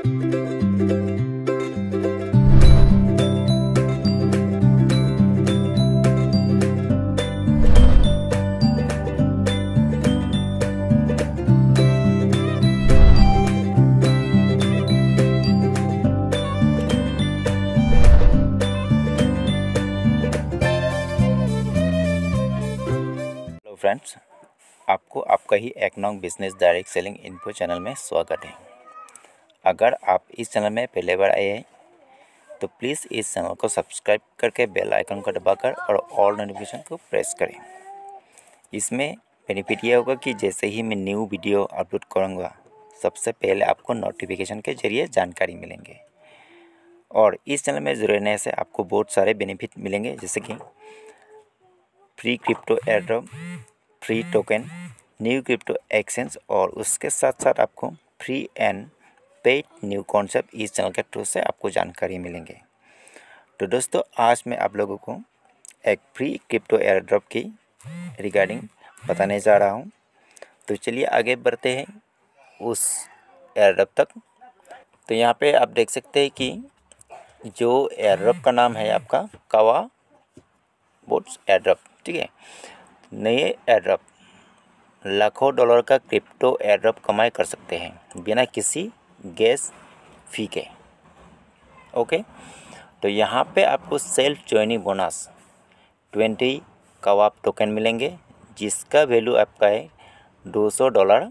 Friends आपको आपका ही एक्नॉक business direct selling info channel में स्वागत है अगर आप इस चैनल में पहले बार आए हैं तो प्लीज़ इस चैनल को सब्सक्राइब करके बेल आइकन को दबाकर और ऑल नोटिफिकेशन को प्रेस करें इसमें बेनिफिट ये होगा कि जैसे ही मैं न्यू वीडियो अपलोड करूँगा सबसे पहले आपको नोटिफिकेशन के जरिए जानकारी मिलेंगे और इस चैनल में जुड़ने से आपको बहुत सारे बेनिफिट मिलेंगे जैसे कि free crypto airdrop free token new crypto exchange और उसके साथ साथ आपको free and paid new concept इस चैनल के थ्रू से आपको जानकारी मिलेंगे तो दोस्तों आज मैं आप लोगों को एक फ्री क्रिप्टो एयर ड्रॉप की रिगार्डिंग बताने जा रहा हूँ तो चलिए आगे बढ़ते हैं उस एयर ड्रॉप तक तो यहाँ पे आप देख सकते हैं कि जो एयर ड्रॉप का नाम है आपका कावा बोट्स एयर ड्रॉप ठीक है नए एयर ड्रॉप लाखों डॉलर का क्रिप्टो एयर ड्रॉप कमाई कर सकते हैं बिना किसी गैस फीके ओके तो यहाँ पे आपको self joining bonus twenty Kebab token मिलेंगे जिसका वैल्यू आपका है दो सौ डॉलर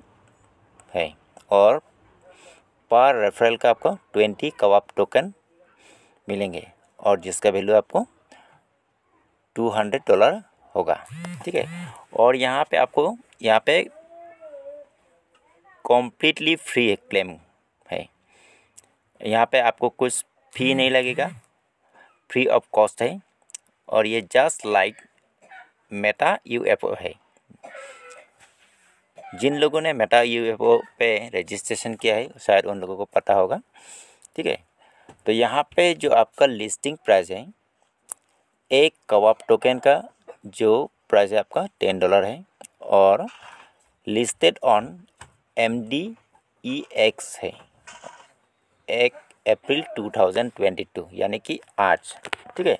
है और पर रेफरल का आपको ट्वेंटी कवाब टोकन मिलेंगे और जिसका वैल्यू आपको टू हंड्रेड डॉलर होगा ठीक है और यहाँ पे आपको यहाँ पे कम्प्लीटली फ्री है क्लेम यहाँ पे आपको कुछ फी hmm, नहीं लगेगा फ्री ऑफ कॉस्ट है और ये जस्ट लाइक मेटा यूएफओ है जिन लोगों ने मेटा यूएफओ पे रजिस्ट्रेशन किया है शायद उन लोगों को पता होगा ठीक है तो यहाँ पे जो आपका लिस्टिंग प्राइस है एक कवाब टोकन का जो प्राइस है आपका टेन डॉलर है और listed on M D E X है एक अप्रैल 2022 यानी कि आज ठीक है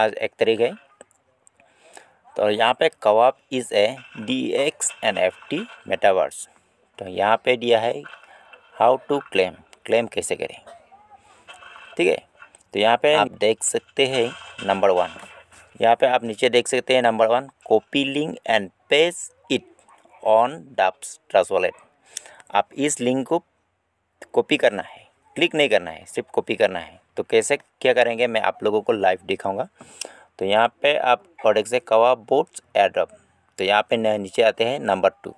आज एक तारीख है तो यहाँ पे Kebab is a D X N F T metaverse तो यहाँ पे दिया है हाउ टू क्लेम क्लेम कैसे करें ठीक है तो यहाँ पे आप देख सकते हैं नंबर वन यहाँ पे आप नीचे देख सकते हैं number one copy link and page it on dapps trust wallet आप इस लिंक को कॉपी करना है क्लिक नहीं करना है सिर्फ कॉपी करना है तो कैसे क्या करेंगे मैं आप लोगों को लाइव दिखाऊंगा तो यहाँ पे आप प्रोडक्ट से कवा बोट्स एड्रॉप तो यहाँ पे नीचे आते हैं नंबर टू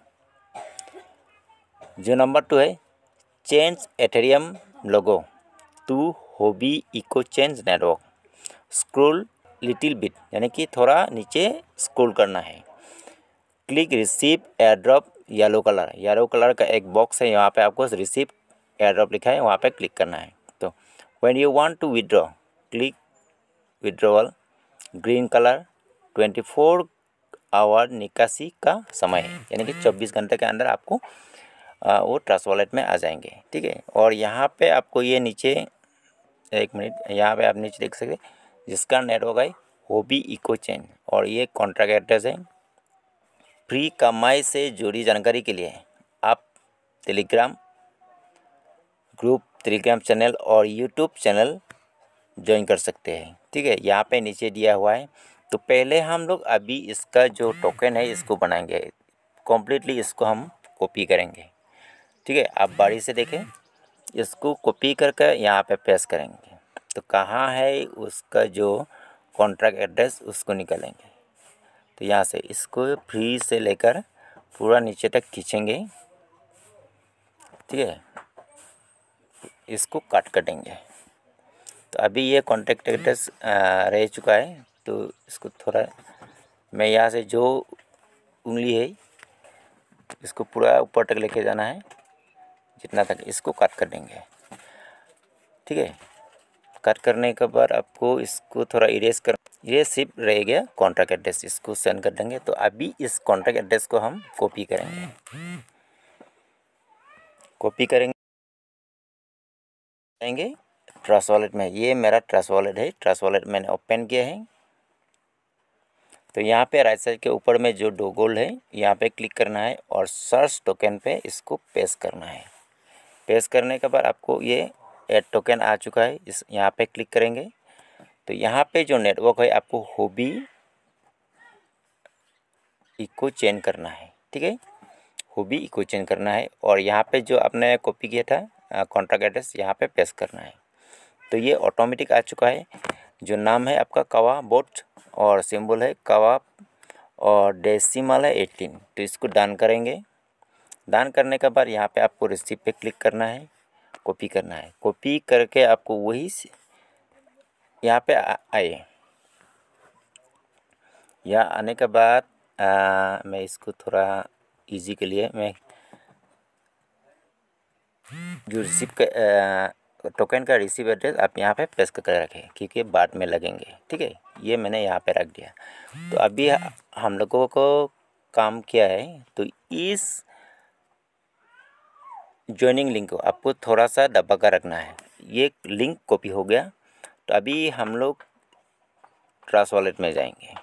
जो नंबर टू है change ethereum logo to Huobi Eco change network scroll little bit यानी कि थोड़ा नीचे स्क्रोल करना है click receive airdrop yellow colour yellow colour का एक बॉक्स है यहाँ पे आपको रिसीव एड्रॉप लिखा है वहाँ पे क्लिक करना है तो when you want to withdraw click withdrawal green colour 24 hour निकासी का समय है हम्म, यानी कि 24 हम्म। घंटे के अंदर आपको आ, वो ट्रस्ट वॉलेट में आ जाएंगे ठीक है और यहाँ पे आपको ये नीचे एक मिनट यहाँ पे आप नीचे देख सकते जिसका नेट होगा भी इको चेन और ये कॉन्ट्रैक्ट एड्रेस है फ्री कमाई से जुड़ी जानकारी के लिए आप टेलीग्राम ग्रुप टेलीग्राम चैनल और यूट्यूब चैनल ज्वाइन कर सकते हैं ठीक है यहाँ पे नीचे दिया हुआ है तो पहले हम लोग अभी इसका जो टोकन है इसको बनाएंगे कम्प्लीटली इसको हम कॉपी करेंगे ठीक है आप बारी से देखें इसको कॉपी करके यहाँ पे पेस्ट करेंगे तो कहाँ है उसका जो कॉन्ट्रैक्ट एड्रेस उसको निकालेंगे तो यहाँ से इसको फ्री से लेकर पूरा नीचे तक खींचेंगे ठीक है इसको काट कटेंगे तो अभी ये कॉन्ट्रैक्ट हम्म। एड्रेस रह चुका है तो इसको थोड़ा मैं यहाँ से जो उंगली है इसको पूरा ऊपर तक लेके जाना है जितना तक इसको काट कर देंगे ठीक है कट करने के बाद आपको इसको थोड़ा इरेज कर ये सिर्फ रह गया कॉन्ट्रैक्ट एड्रेस इसको सेंड कर देंगे तो अभी इस कॉन्ट्रैक्ट एड्रेस को हम कॉपी करेंगे कॉपी हम्म। करेंगे जाएंगे ट्रस्ट वॉलेट में ये मेरा ट्रस्ट वॉलेट है ट्रस्ट वॉलेट मैंने ओपन किया है तो यहाँ पे राइट साइड के ऊपर में जो गोल्ड है यहाँ पे क्लिक करना है और सर्च टोकन पे इसको पेश करना है पेस्ट करने के बाद आपको ये एड टोकन आ चुका है इस यहाँ पे क्लिक करेंगे तो यहाँ पे जो नेटवर्क है आपको होबी इको चेंज करना है ठीक है होबी इको चेंज करना है और यहाँ पे जो आपने कॉपी किया था कॉन्ट्रैक्ट एड्रेस यहाँ पे पेश करना है तो ये ऑटोमेटिक आ चुका है जो नाम है आपका कवा बोट और सिंबल है कवा और डेसिमल है एटीन तो इसको डन करेंगे डन करने के बाद यहाँ पे आपको रिसीप पे क्लिक करना है कॉपी करना है कॉपी करके आपको वही यहाँ पे आए यहाँ आने के बाद मैं इसको थोड़ा इजी के लिए मैं जो रिसीव टोकन का रिसीव एड्रेस आप यहाँ पे प्रेस करके रखें क्योंकि बाद में लगेंगे ठीक है ये मैंने यहाँ पे रख दिया तो अभी हम लोगों को काम किया है तो इस ज्वाइनिंग लिंक को आपको थोड़ा सा दबा कर रखना है ये लिंक कॉपी हो गया तो अभी हम लोग ट्रास वॉलेट में जाएंगे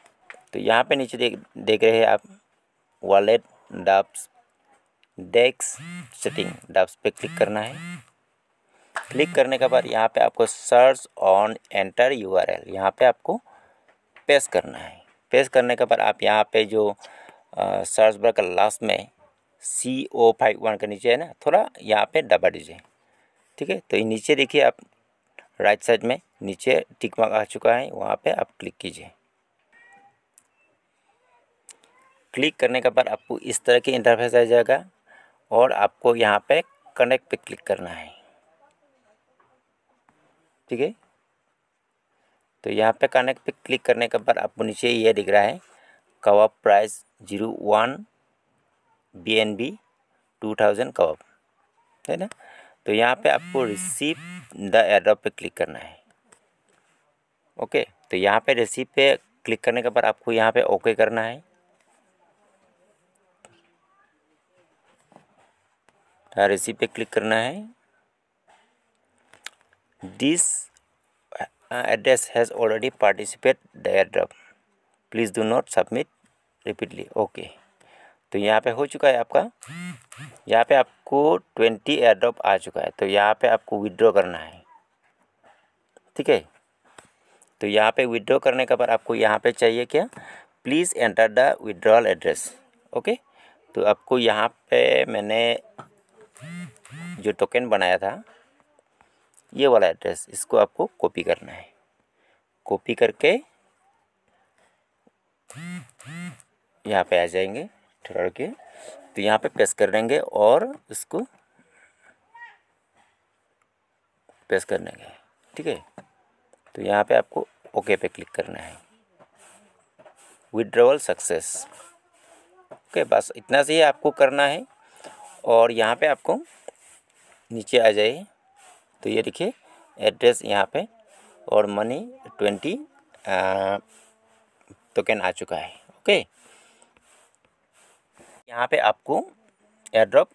तो यहाँ पे नीचे देख देख रहे हैं आप wallet dapps DEX setting dapps पे क्लिक करना है क्लिक करने के बाद यहाँ पे आपको search on enter U R L यहाँ पर आपको पेश करना है पेश करने के बाद आप यहाँ पे जो सर्च बार का लास्ट में सी ओ फाइव वन के नीचे है ना थोड़ा यहाँ पे दबा दीजिए ठीक है तो ये नीचे देखिए आप राइट साइड में नीचे टिक मार्क आ चुका है वहाँ पे आप क्लिक कीजिए क्लिक करने के बाद आपको इस तरह की इंटरफेस आ जाएगा और आपको यहाँ पे कनेक्ट पे क्लिक करना है ठीक है तो यहाँ पे कनेक्ट पे क्लिक करने के बाद आपको नीचे ये दिख रहा है Kebab price zero one B N B two thousand Kebab है ना तो यहाँ पे आपको रिसीव द एड्रॉप पे क्लिक करना है ओके तो यहाँ पे रिसीव पे क्लिक करने के बाद आपको यहाँ पे ओके करना है टायर इसी पे क्लिक करना है this address has already participate the air please do not submit repeatedly okay तो यहाँ पे हो चुका है आपका यहाँ पे आपको ट्वेंटी एयर ड्रॉप आ चुका है तो यहाँ पे आपको विदड्रॉ करना है ठीक है तो यहाँ पे विदड्रॉ करने के बाद आपको यहाँ पे चाहिए क्या please enter the withdrawal address okay तो आपको यहाँ पे मैंने जो टोकन बनाया था ये वाला एड्रेस इसको आपको कॉपी करना है कॉपी करके यहाँ पे आ जाएंगे ठहर के तो यहाँ पे प्रेस कर देंगे और इसको प्रेस कर देंगे ठीक है तो यहाँ पे आपको ओके पे क्लिक करना है विड्रॉवल सक्सेस ओके बस इतना से ही आपको करना है और यहाँ पे आपको नीचे आ जाइए तो ये देखिए एड्रेस यहाँ पे और मनी ट्वेंटी टोकन आ चुका है ओके यहाँ पे आपको एयर ड्रॉप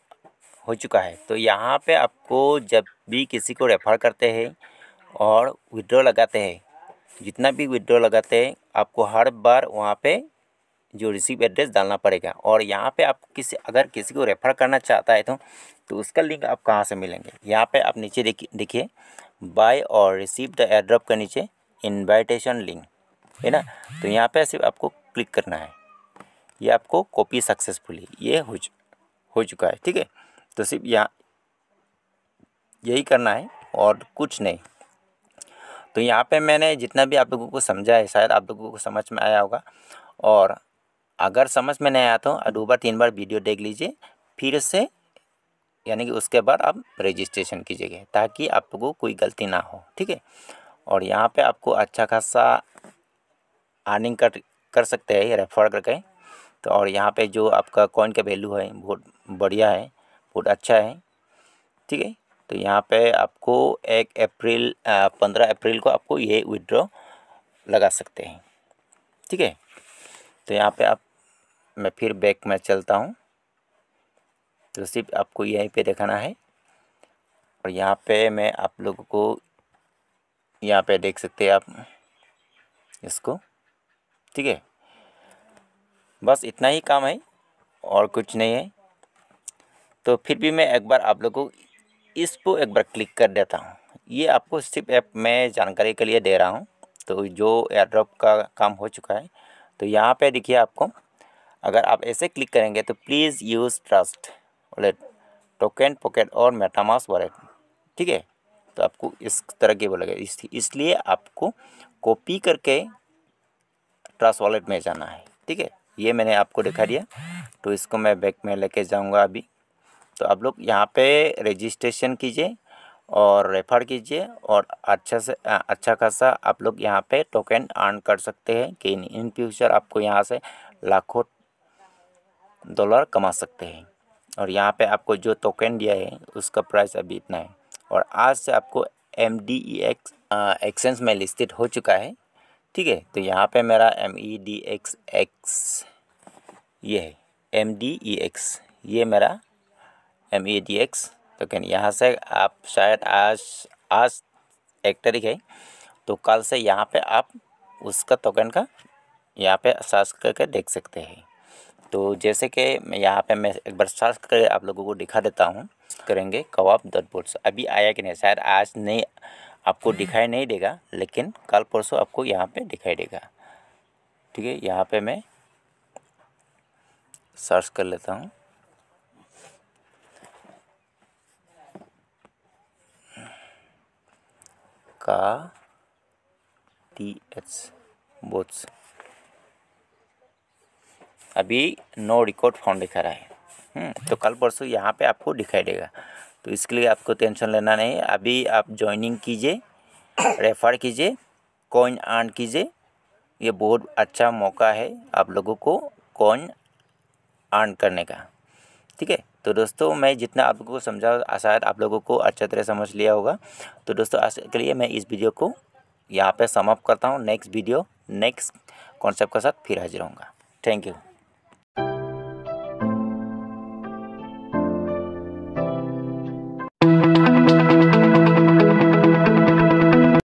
हो चुका है तो यहाँ पे आपको जब भी किसी को रेफ़र करते हैं और विड्रॉ लगाते हैं जितना भी विड्रॉ लगाते हैं आपको हर बार वहाँ पे जो रिसीव एड्रेस डालना पड़ेगा और यहाँ पे आप किसी अगर किसी को रेफ़र करना चाहता है तो तो उसका लिंक आप कहाँ से मिलेंगे यहाँ पे आप नीचे देखिए बाय और रिसीव द एड्रॉप के नीचे इनविटेशन लिंक है ना तो यहाँ पे सिर्फ आपको क्लिक करना है ये आपको कॉपी सक्सेसफुली ये हो हो चुका है ठीक है तो सिर्फ यहाँ यही करना है और कुछ नहीं तो यहाँ पे मैंने जितना भी आप लोगों को समझा है शायद आप लोगों को समझ में आया होगा और अगर समझ में नहीं आया तो दो बार तीन बार वीडियो देख लीजिए फिर से यानी कि उसके बाद आप रजिस्ट्रेशन कीजिएगा ताकि आपको कोई गलती ना हो ठीक है और यहाँ पे आपको अच्छा खासा अर्निंग कर कर सकते हैं रेफर करके तो और यहाँ पे जो आपका कॉइन का वैल्यू है बहुत बढ़िया है बहुत अच्छा है ठीक है तो यहाँ पे आपको एक अप्रैल पंद्रह अप्रैल को आपको ये विड्रॉ लगा सकते हैं ठीक है तो यहाँ पे आप मैं फिर बैक में चलता हूँ तो सिर्फ आपको यहीं पे देखना है और यहाँ पे मैं आप लोगों को यहाँ पे देख सकते हैं आप इसको ठीक है बस इतना ही काम है और कुछ नहीं है तो फिर भी मैं एक बार आप लोगों को इस पर एक बार क्लिक कर देता हूँ ये आपको सिर्फ ऐप में जानकारी के लिए दे रहा हूँ तो जो एयर ड्रॉप का काम हो चुका है तो यहाँ पे देखिए आपको अगर आप ऐसे क्लिक करेंगे तो please use trust wallet token pocket और मेटामास वॉलेट ठीक है तो आपको इस तरह के बोला इस, इसलिए आपको कॉपी करके ट्रस्ट वॉलेट में जाना है ठीक है ये मैंने आपको दिखा दिया तो इसको मैं बैक में लेके जाऊंगा अभी तो आप लोग यहाँ पे रजिस्ट्रेशन कीजिए और रेफ़र कीजिए और अच्छा से अच्छा खासा आप लोग यहाँ पे टोकन अर्न कर सकते हैं कि इन फ्यूचर आपको यहाँ से लाखों डॉलर कमा सकते हैं और यहाँ पे आपको जो टोकन दिया है उसका प्राइस अभी इतना है और आज से आपको M D E X exchange में लिस्टेड हो चुका है ठीक है तो यहाँ पे मेरा M E D X X ये है एम डी ई एक्स ये मेरा एम ई डी एक्स तो कहीं यहाँ से आप शायद आज आज एक तारीख है तो कल से यहाँ पे आप उसका टोकन का यहाँ पे सर्च करके देख सकते हैं तो जैसे कि मैं यहाँ पे मैं एक बार सर्च कर आप लोगों को दिखा देता हूँ करेंगे कबाब डॉट बोर्ड्स अभी आया कि नहीं शायद आज नहीं आपको हम्म। दिखाई नहीं देगा लेकिन कल परसों आपको यहाँ पे दिखाई देगा ठीक है यहाँ पे मैं सर्च कर लेता हूँ का टी एच बोथ अभी नो रिकॉर्ड फाउंड दिखा रहा है हम्म, तो कल परसों यहाँ पे आपको दिखाई देगा तो इसके लिए आपको टेंशन लेना नहीं अभी आप ज्वाइनिंग कीजिए रेफर कीजिए कॉइन आर्न कीजिए ये बहुत अच्छा मौका है आप लोगों को कॉइन आर्न करने का ठीक है तो दोस्तों मैं जितना आपको समझा शायद आप लोगों को अच्छा तरह समझ लिया होगा तो दोस्तों आज के लिए मैं इस वीडियो को यहाँ पे समाप्त करता हूँ नेक्स्ट वीडियो नेक्स्ट कॉन्सेप्ट के साथ फिर हाजिर होऊंगा थैंक यू